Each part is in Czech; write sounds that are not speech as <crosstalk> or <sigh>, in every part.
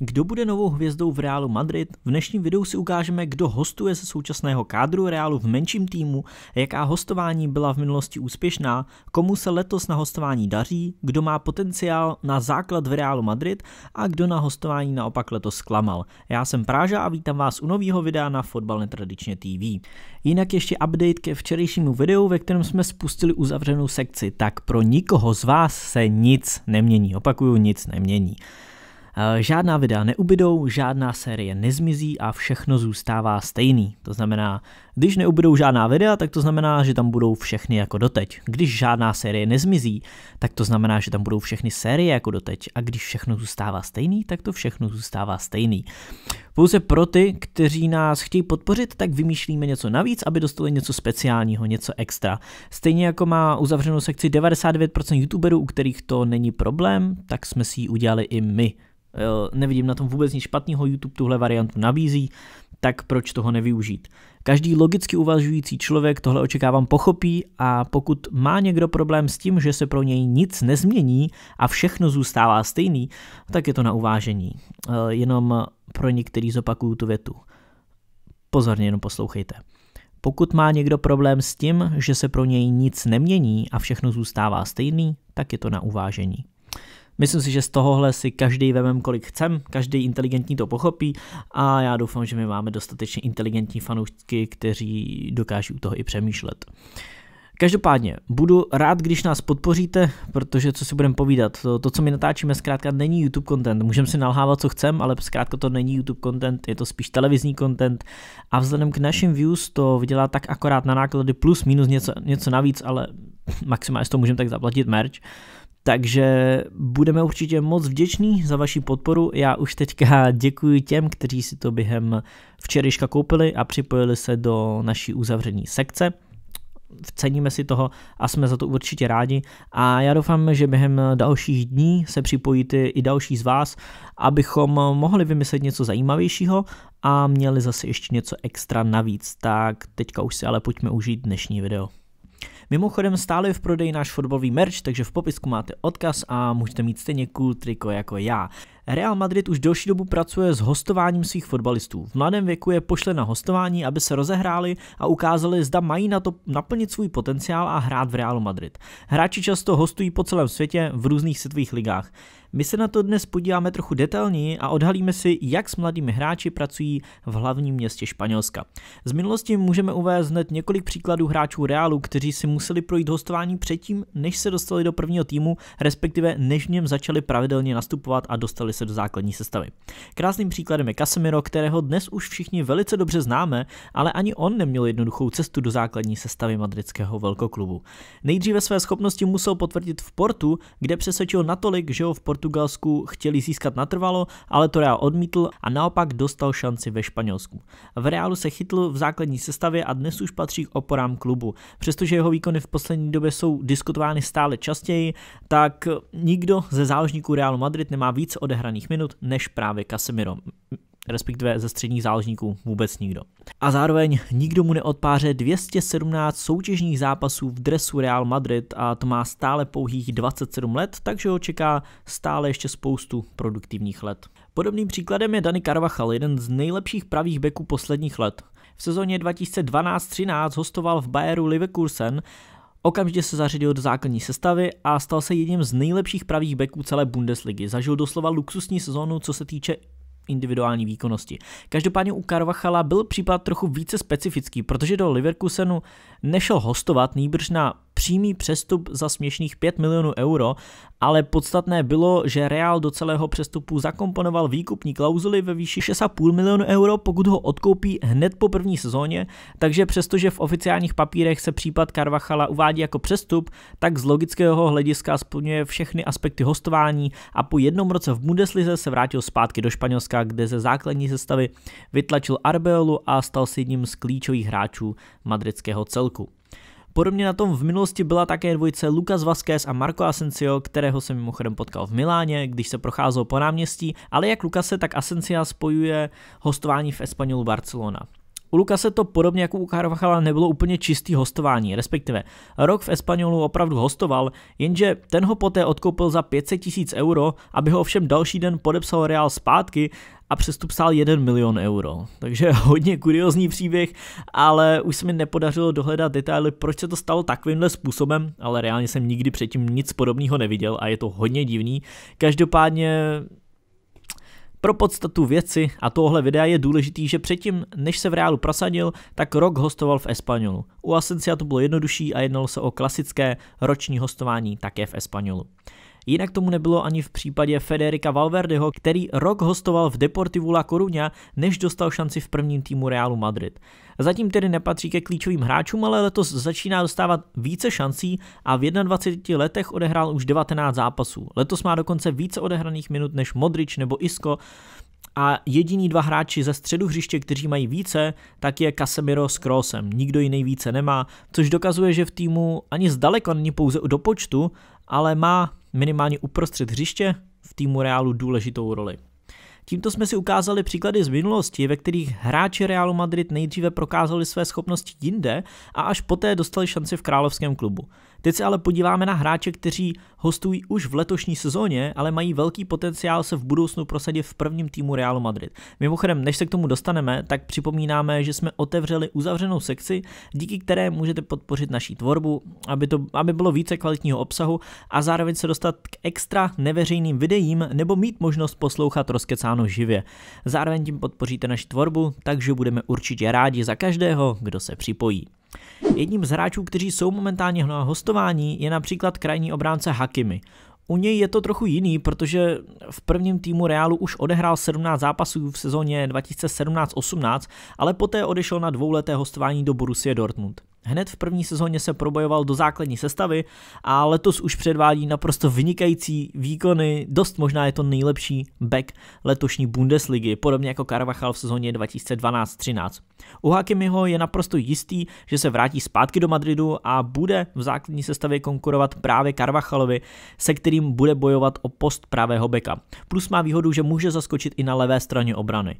Kdo bude novou hvězdou v Realu Madrid? V dnešním videu si ukážeme, kdo hostuje ze současného kádru Realu v menším týmu, jaká hostování byla v minulosti úspěšná, komu se letos na hostování daří, kdo má potenciál na základ v Realu Madrid a kdo na hostování naopak letos zklamal. Já jsem Práža a vítám vás u nového videa na Fotbal Netradičně TV. Jinak ještě update ke včerejšímu videu, ve kterém jsme spustili uzavřenou sekci, tak pro nikoho z vás se nic nemění, opakuju, nic nemění. Eh, žádná videa neubydou, žádná série nezmizí a všechno zůstává stejný. To znamená, když neubudou žádná videa, tak to znamená, že tam budou všechny jako doteď. Když žádná série nezmizí, tak to znamená, že tam budou všechny série jako doteď. A když všechno zůstává stejný, tak to všechno zůstává stejný. Pouze pro ty, kteří nás chtějí podpořit, tak vymýšlíme něco navíc, aby dostali něco speciálního, něco extra. Stejně jako má uzavřenou sekci 99% youtuberů, u kterých to není problém, tak jsme si ji udělali i my. Eh, nevidím na tom vůbec nic špatného, YouTube tuhle variantu nabízí, tak proč toho nevyužít. Každý logicky uvažující člověk tohle očekávám pochopí a pokud má někdo problém s tím, že se pro něj nic nezmění a všechno zůstává stejný, tak je to na uvážení. Eh, jenom pro některý zopakuju tu větu. Pozorně jenom poslouchejte. Pokud má někdo problém s tím, že se pro něj nic nemění a všechno zůstává stejný, tak je to na uvážení. Myslím si, že z tohohle si každý vemem, kolik chcem, každý inteligentní to pochopí a já doufám, že my máme dostatečně inteligentní fanoušky, kteří dokáží u toho i přemýšlet. Každopádně budu rád, když nás podpoříte, protože co si budeme povídat, to, to co my natáčíme zkrátka není YouTube content, můžeme si nalhávat co chcem, ale zkrátka to není YouTube content, je to spíš televizní content a vzhledem k našim views to vydělá tak akorát na náklady plus minus něco, něco navíc, ale maximálně to můžeme tak zaplatit merch, takže budeme určitě moc vděční za vaši podporu. Já už teďka děkuji těm, kteří si to během včerejška koupili a připojili se do naší uzavřené sekce. Ceníme si toho a jsme za to určitě rádi. A já doufám, že během dalších dní se připojíte i další z vás, abychom mohli vymyslet něco zajímavějšího a měli zase ještě něco extra navíc. Tak teďka už si ale pojďme užít dnešní video. Mimochodem stále je v prodeji náš fotbalový merch, takže v popisku máte odkaz a můžete mít stejně cool triko jako já. Real Madrid už delší dobu pracuje s hostováním svých fotbalistů. V mladém věku je pošle na hostování, aby se rozehráli a ukázali, zda mají na to naplnit svůj potenciál a hrát v Realu Madrid. Hráči často hostují po celém světě v různých světových ligách. My se na to dnes podíváme trochu detailněji a odhalíme si, jak s mladými hráči pracují v hlavním městě Španělska. Z minulosti můžeme uvést hned několik příkladů hráčů Realu, kteří si museli projít hostování předtím, než se dostali do prvního týmu, respektive než v něm začali pravidelně nastupovat a dostali se do základní sestavy. Krásným příkladem je Casemiro, kterého dnes už všichni velice dobře známe, ale ani on neměl jednoduchou cestu do základní sestavy madridského velkoklubu. Nejdříve své schopnosti musel potvrdit v Portu, kde přesvědčil natolik, že ho v Portugalsku chtěli získat natrvalo, ale to Real odmítl a naopak dostal šanci ve Španělsku. V Realu se chytl v základní sestavě a dnes už patří k oporám klubu. Přestože jeho výkony v poslední době jsou diskutovány stále častěji, tak nikdo ze záložníků Realu Madrid nemá víc odehraných hraných minut než právě Casemiro respektive ze středních záložníků vůbec nikdo. A zároveň nikdo mu neodpáře 217 soutěžních zápasů v dresu Real Madrid a to má stále pouhých 27 let, takže ho čeká stále ještě spoustu produktivních let. Podobným příkladem je Dani Carvajal, jeden z nejlepších pravých beků posledních let. V sezóně 2012-13 hostoval v Bayeru Leverkusen Okamžitě se zařadil do základní sestavy a stal se jedním z nejlepších pravých beků celé Bundesligy. Zažil doslova luxusní sezónu, co se týče individuální výkonnosti. Každopádně u Karvachala byl případ trochu více specifický, protože do Leverkusenu nešel hostovat, nýbrž na přímý přestup za směšných 5 milionů euro, ale podstatné bylo, že Real do celého přestupu zakomponoval výkupní klauzuly ve výši 6,5 milionů euro, pokud ho odkoupí hned po první sezóně, takže přestože v oficiálních papírech se případ Karvachala uvádí jako přestup, tak z logického hlediska splňuje všechny aspekty hostování a po jednom roce v Bundeslize se vrátil zpátky do Španělska, kde ze základní sestavy vytlačil Arbeolu a stal se jedním z klíčových hráčů madridského celku. Podobně na tom v minulosti byla také dvojice Lucas Vasquez a Marco Asensio, kterého jsem mimochodem potkal v Miláně, když se procházel po náměstí, ale jak Lucase, tak Asensio spojuje hostování v Espanolu Barcelona. U Lukase to podobně jako u Carvachala nebylo úplně čistý hostování, respektive rok v Espanolu opravdu hostoval, jenže ten ho poté odkoupil za 500 tisíc euro, aby ho ovšem další den podepsal Real zpátky a přestup stál 1 milion euro. Takže <laughs> hodně kuriozní příběh, ale už se mi nepodařilo dohledat detaily, proč se to stalo takovýmhle způsobem, ale reálně jsem nikdy předtím nic podobného neviděl a je to hodně divný. Každopádně pro podstatu věci a tohle videa je důležitý, že předtím, než se v Reálu prosadil, tak rok hostoval v Espanolu. U Asencia to bylo jednodušší a jednalo se o klasické roční hostování také v Espanolu. Jinak tomu nebylo ani v případě Federika Valverdeho, který rok hostoval v Deportivu La Coruña, než dostal šanci v prvním týmu Realu Madrid. Zatím tedy nepatří ke klíčovým hráčům, ale letos začíná dostávat více šancí a v 21 letech odehrál už 19 zápasů. Letos má dokonce více odehraných minut než Modrič nebo Isco, a jediní dva hráči ze středu hřiště, kteří mají více, tak je Casemiro s Krosem. Nikdo jiný více nemá, což dokazuje, že v týmu ani zdaleka není pouze do počtu, ale má minimálně uprostřed hřiště v týmu Realu důležitou roli. Tímto jsme si ukázali příklady z minulosti, ve kterých hráči Realu Madrid nejdříve prokázali své schopnosti jinde a až poté dostali šanci v královském klubu. Teď se ale podíváme na hráče, kteří hostují už v letošní sezóně, ale mají velký potenciál se v budoucnu prosadit v prvním týmu Realu Madrid. Mimochodem, než se k tomu dostaneme, tak připomínáme, že jsme otevřeli uzavřenou sekci, díky které můžete podpořit naší tvorbu, aby, to, aby bylo více kvalitního obsahu a zároveň se dostat k extra neveřejným videím nebo mít možnost poslouchat rozkecáno živě. Zároveň tím podpoříte naši tvorbu, takže budeme určitě rádi za každého, kdo se připojí. Jedním z hráčů, kteří jsou momentálně na hostování, je například krajní obránce Hakimi. U něj je to trochu jiný, protože v prvním týmu Realu už odehrál 17 zápasů v sezóně 2017-18, ale poté odešel na dvouleté hostování do Borussia Dortmund. Hned v první sezóně se probojoval do základní sestavy a letos už předvádí naprosto vynikající výkony, dost možná je to nejlepší back letošní Bundesligy, podobně jako Carvajal v sezóně 2012-13. U Hakimiho je naprosto jistý, že se vrátí zpátky do Madridu a bude v základní sestavě konkurovat právě Carvajalovi, se kterým bude bojovat o post pravého beka. Plus má výhodu, že může zaskočit i na levé straně obrany.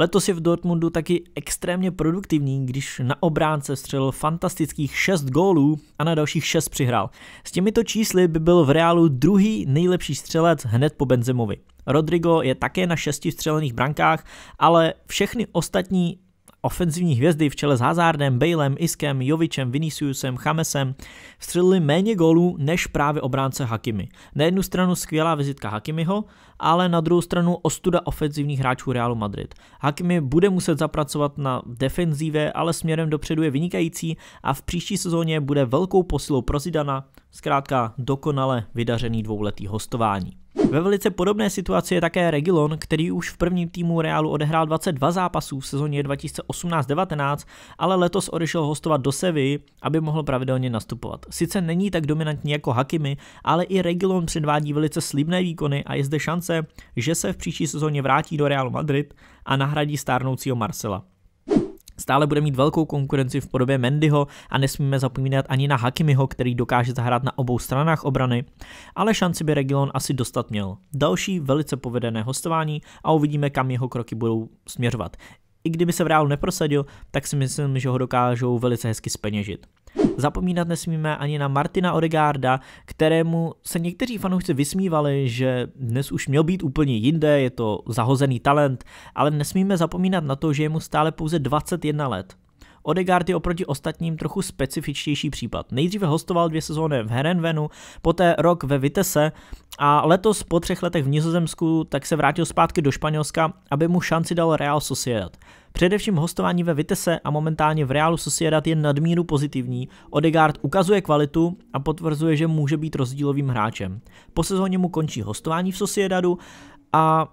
Letos je v Dortmundu taky extrémně produktivní, když na obránce střelil fantastických 6 gólů a na dalších 6 přihrál. S těmito čísly by byl v Reálu druhý nejlepší střelec hned po Benzemovi. Rodrigo je také na šesti střelených brankách, ale všechny ostatní Ofenzivní hvězdy v čele s Hazardem, Balem, Iskem, Jovičem, Viniciusem, Chamesem střelili méně gólů než právě obránce Hakimi. Na jednu stranu skvělá vizitka Hakimiho, ale na druhou stranu ostuda ofenzivních hráčů Realu Madrid. Hakimi bude muset zapracovat na defenzíve, ale směrem dopředu je vynikající a v příští sezóně bude velkou posilou pro Zidana, zkrátka dokonale vydařený dvouletý hostování. Ve velice podobné situaci je také Regilon, který už v prvním týmu Realu odehrál 22 zápasů v sezóně 2018-19, ale letos odešel hostovat do Sevy, aby mohl pravidelně nastupovat. Sice není tak dominantní jako Hakimi, ale i Regilon předvádí velice slibné výkony a je zde šance, že se v příští sezóně vrátí do Realu Madrid a nahradí stárnoucího Marcela. Stále bude mít velkou konkurenci v podobě Mendyho a nesmíme zapomínat ani na Hakimiho, který dokáže zahrát na obou stranách obrany, ale šanci by Region asi dostat měl. Další velice povedené hostování a uvidíme, kam jeho kroky budou směřovat i kdyby se v reálu neprosadil, tak si myslím, že ho dokážou velice hezky speněžit. Zapomínat nesmíme ani na Martina Odegarda, kterému se někteří fanoušci vysmívali, že dnes už měl být úplně jinde, je to zahozený talent, ale nesmíme zapomínat na to, že je mu stále pouze 21 let. Odegaard je oproti ostatním trochu specifičtější případ. Nejdříve hostoval dvě sezóny v Herenvenu, poté rok ve Vitesse a letos po třech letech v Nizozemsku tak se vrátil zpátky do Španělska, aby mu šanci dal Real Sociedad. Především hostování ve Vitesse a momentálně v Realu Sociedad je nadmíru pozitivní. Odegaard ukazuje kvalitu a potvrzuje, že může být rozdílovým hráčem. Po sezóně mu končí hostování v Sociedadu a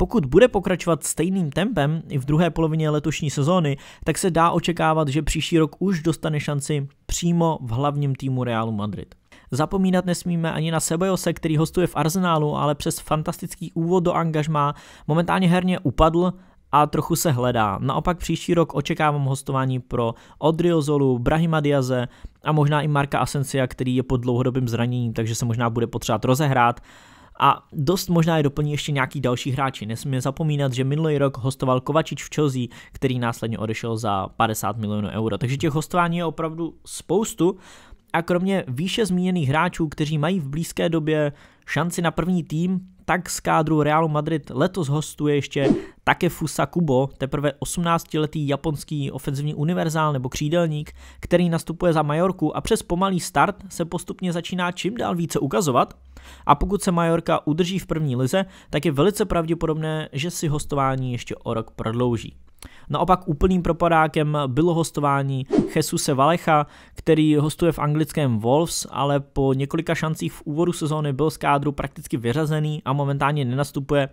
pokud bude pokračovat stejným tempem i v druhé polovině letošní sezóny, tak se dá očekávat, že příští rok už dostane šanci přímo v hlavním týmu Realu Madrid. Zapomínat nesmíme ani na Sebejose, který hostuje v Arsenálu, ale přes fantastický úvod do angažmá momentálně herně upadl a trochu se hledá. Naopak příští rok očekávám hostování pro Odriozolu, Brahima Diaze a možná i Marka Asensia, který je pod dlouhodobým zraněním, takže se možná bude potřebovat rozehrát a dost možná je doplní ještě nějaký další hráči. Nesmíme zapomínat, že minulý rok hostoval Kovačič v Chelsea, který následně odešel za 50 milionů euro. Takže těch hostování je opravdu spoustu a kromě výše zmíněných hráčů, kteří mají v blízké době šanci na první tým, tak z kádru Realu Madrid letos hostuje ještě Takefusa Kubo, teprve 18-letý japonský ofenzivní univerzál nebo křídelník, který nastupuje za Majorku a přes pomalý start se postupně začíná čím dál více ukazovat a pokud se Majorka udrží v první lize, tak je velice pravděpodobné, že si hostování ještě o rok prodlouží. Naopak úplným propadákem bylo hostování Jesuse Valecha, který hostuje v anglickém Wolves, ale po několika šancích v úvodu sezóny byl z kádru prakticky vyřazený a momentálně nenastupuje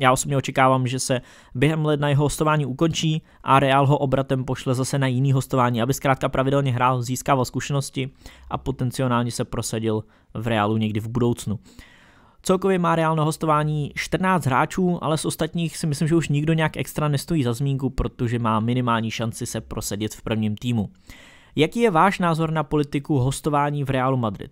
já osobně očekávám, že se během ledna jeho hostování ukončí a Real ho obratem pošle zase na jiný hostování, aby zkrátka pravidelně hrál, získával zkušenosti a potenciálně se prosadil v Realu někdy v budoucnu. Celkově má Real na hostování 14 hráčů, ale z ostatních si myslím, že už nikdo nějak extra nestojí za zmínku, protože má minimální šanci se prosadit v prvním týmu. Jaký je váš názor na politiku hostování v Realu Madrid?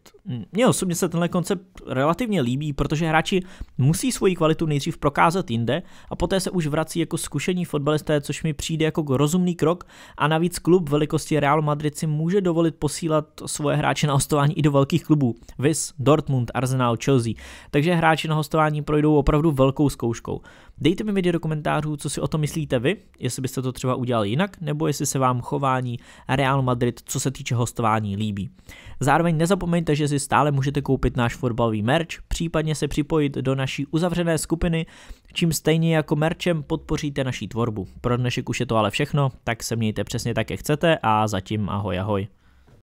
Mně osobně se tenhle koncept relativně líbí, protože hráči musí svoji kvalitu nejdřív prokázat jinde a poté se už vrací jako zkušení fotbalisté, což mi přijde jako rozumný krok a navíc klub velikosti Real Madrid si může dovolit posílat svoje hráče na hostování i do velkých klubů, Vis, Dortmund, Arsenal, Chelsea, takže hráči na hostování projdou opravdu velkou zkouškou. Dejte mi vědět do komentářů, co si o tom myslíte vy, jestli byste to třeba udělali jinak, nebo jestli se vám chování Real Madrid, co se týče hostování, líbí. Zároveň nezapomeňte, že si stále můžete koupit náš fotbalový merch, případně se připojit do naší uzavřené skupiny, čím stejně jako merchem podpoříte naší tvorbu. Pro dnešek už je to ale všechno, tak se mějte přesně tak, jak chcete a zatím ahoj ahoj.